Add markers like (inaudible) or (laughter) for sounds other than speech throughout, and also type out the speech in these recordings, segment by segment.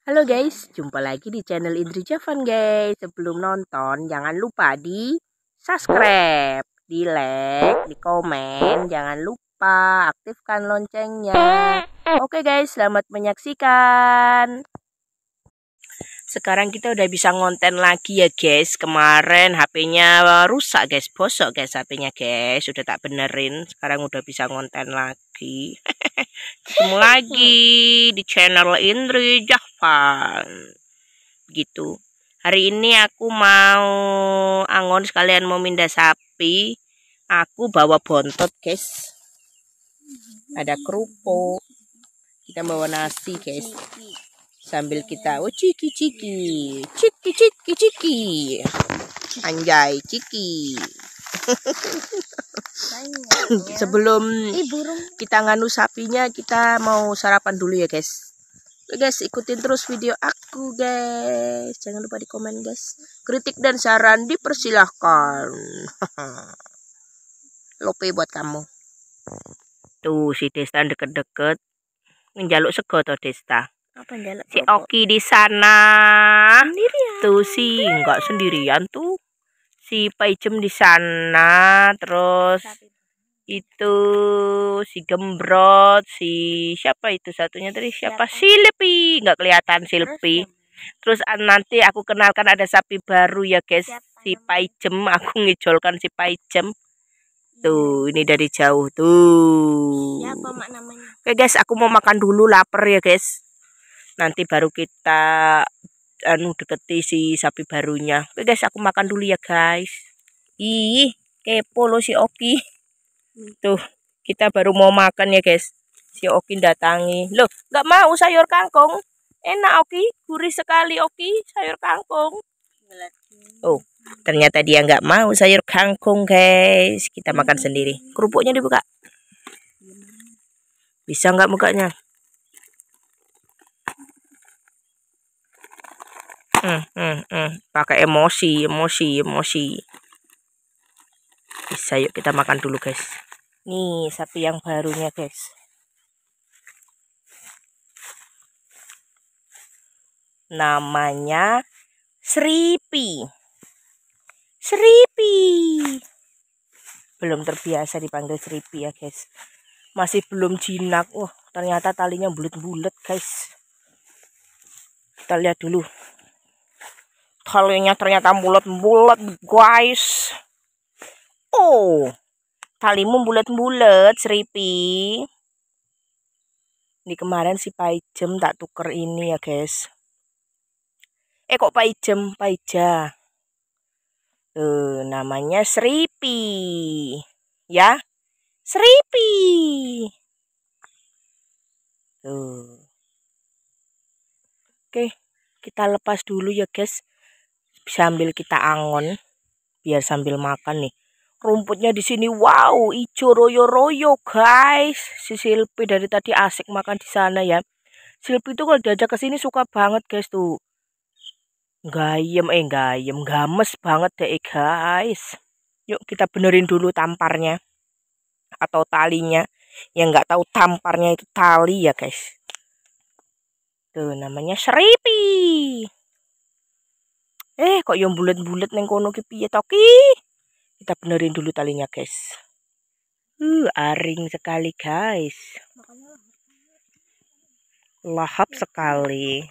Halo guys, jumpa lagi di channel Indri Javan guys. Sebelum nonton, jangan lupa di subscribe, di like, di komen. Jangan lupa aktifkan loncengnya. Oke guys, selamat menyaksikan. Sekarang kita udah bisa ngonten lagi ya guys. Kemarin HP-nya rusak guys, bosok guys HP-nya guys. Sudah tak benerin, sekarang udah bisa ngonten lagi. (laughs) Ketemu lagi di channel Indri Javan hafal gitu hari ini aku mau angon sekalian mau minda sapi aku bawa bontot guys ada kerupuk kita bawa nasi guys sambil kita oh ciki ciki ciki ciki ciki anjay ciki ya. sebelum kita nganu sapinya kita mau sarapan dulu ya guys Oke guys, ikutin terus video aku guys. Jangan lupa di komen guys. Kritik dan saran dipersilahkan. (laughs) Lope buat kamu. Tuh si Desta deket-deket menjaluk sego tuh Desta. Apa njaluk? Si Oki di sana. Sendirian. Tuh si enggak sendirian tuh. Si Paijem di sana terus itu si Gembrot, si siapa itu satunya tadi siapa? Si Lepi, nggak kelihatan si Lepi. Terus nanti aku kenalkan ada sapi baru ya guys, si Paijem. Aku ngejolkan si Paijem. Iya. Tuh, ini dari jauh tuh. Oke guys, aku mau makan dulu lapar ya guys. Nanti baru kita anu deketi si sapi barunya. Oke guys, aku makan dulu ya guys. Ih, kepo lo si Oki. Tuh, kita baru mau makan ya guys. Si Oki datangi. Loh, nggak mau sayur kangkung. Enak Oki, gurih sekali Oki sayur kangkung. Oh, ternyata dia nggak mau sayur kangkung guys. Kita makan sendiri. Kerupuknya dibuka. Bisa nggak mukanya? Hmm, hmm, hmm. Pakai emosi, emosi, emosi. Bisa yuk kita makan dulu guys. Nih, sapi yang barunya, guys. Namanya Seripi. Seripi. Belum terbiasa dipanggil Seripi ya, guys. Masih belum jinak. Wah, oh, ternyata talinya bulat-bulat, guys. Kita lihat dulu. Talinya ternyata bulat-bulat, guys. Oh talimu bulat-bulat seripi ini kemarin si paijem tak tuker ini ya guys eh kok paijem paija tuh namanya seripi ya seripi tuh oke kita lepas dulu ya guys sambil kita angon biar sambil makan nih rumputnya di sini wow ijo royo-royo guys si Silpi dari tadi asik makan di sana ya Silpi itu kalau diajak ke sini suka banget guys tuh gayem eh gayem games banget deh eh, guys yuk kita benerin dulu tamparnya atau talinya yang nggak tahu tamparnya itu tali ya guys tuh namanya seripi eh kok yang bulat-bulat neng kono ki piye toki kita benerin dulu talinya, guys. Uh, aring sekali, guys. Lahap sekali.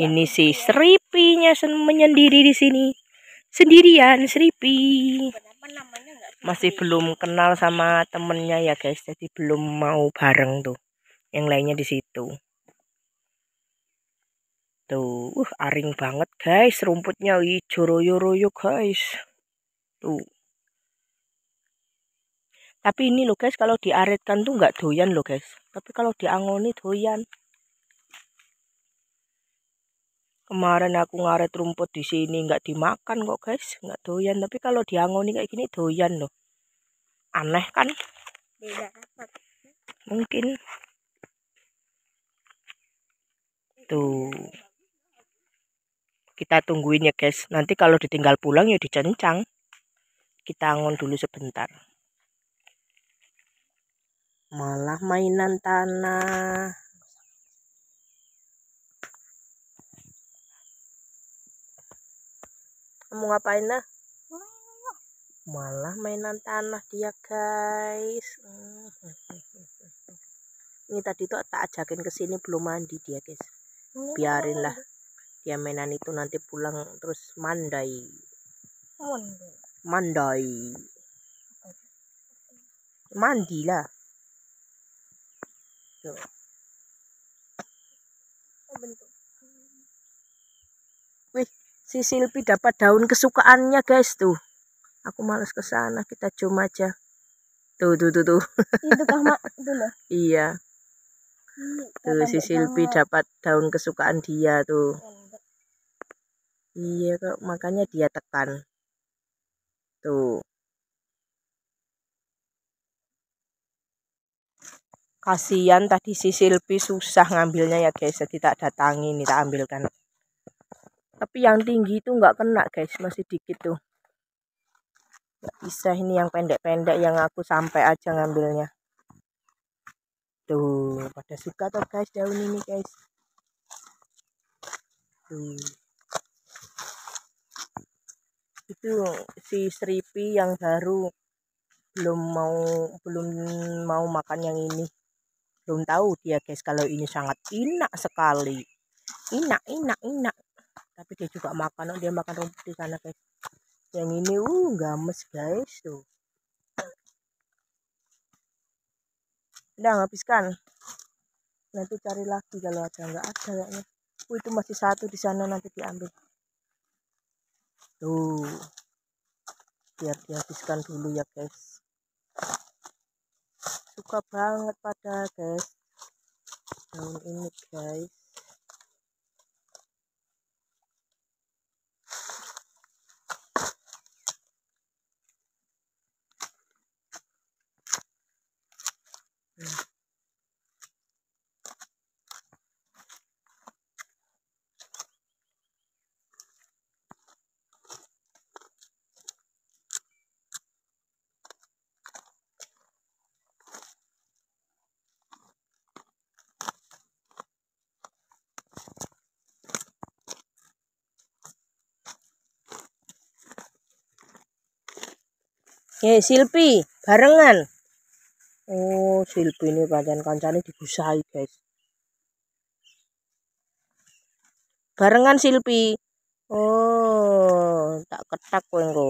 Ini si seripinya menyendiri di sini. Sendirian seripi. Masih belum kenal sama temennya ya, guys. Jadi belum mau bareng tuh. Yang lainnya di situ. Tuh, uh, aring banget guys, rumputnya hijau royo-royo guys. Tuh. Tapi ini loh guys, kalau diaretkan tuh nggak doyan loh guys. Tapi kalau diangoni doyan. Kemarin aku ngaret rumput di sini nggak dimakan kok guys, nggak doyan. Tapi kalau diangoni kayak gini doyan loh. Aneh kan? Mungkin. Tuh. Kita tungguin ya guys. Nanti kalau ditinggal pulang ya dicencang kita angon dulu sebentar malah mainan tanah mau ngapain nah malah mainan tanah dia guys ini tadi tuh tak ajakin ke sini belum mandi dia guys biarinlah dia mainan itu nanti pulang terus mandai mandai mandai mandilah tuh Wih, si Silpi dapat daun kesukaannya guys tuh. Aku males kesana, kita cuma aja. Tuh, tuh, tuh, tuh. (laughs) iya. Tuh, si Silpi dapat daun kesukaan dia tuh. Iya kok, makanya dia tekan. Tuh. Gitu. Kasihan tadi si Silpi susah ngambilnya ya guys. Jadi tak datangi nih tak ambilkan. Tapi yang tinggi itu nggak kena guys. Masih dikit tuh. Nggak bisa ini yang pendek-pendek yang aku sampai aja ngambilnya. Tuh pada suka tuh guys daun ini guys. Tuh itu si seripi yang baru belum mau belum mau makan yang ini belum tahu dia guys kalau ini sangat enak sekali enak enak enak tapi dia juga makan oh, dia makan rumput di sana guys yang ini uh games guys tuh udah habiskan nanti cari lagi kalau ada nggak ada kayaknya uh, itu masih satu di sana nanti diambil tuh biar dihabiskan dulu ya guys suka banget pada guys daun ini guys Nggih, eh, Silpi, barengan. Oh, Silpi ini pancen kancane dibusahi, guys. Barengan Silpi. Oh, tak ketak kowe engko.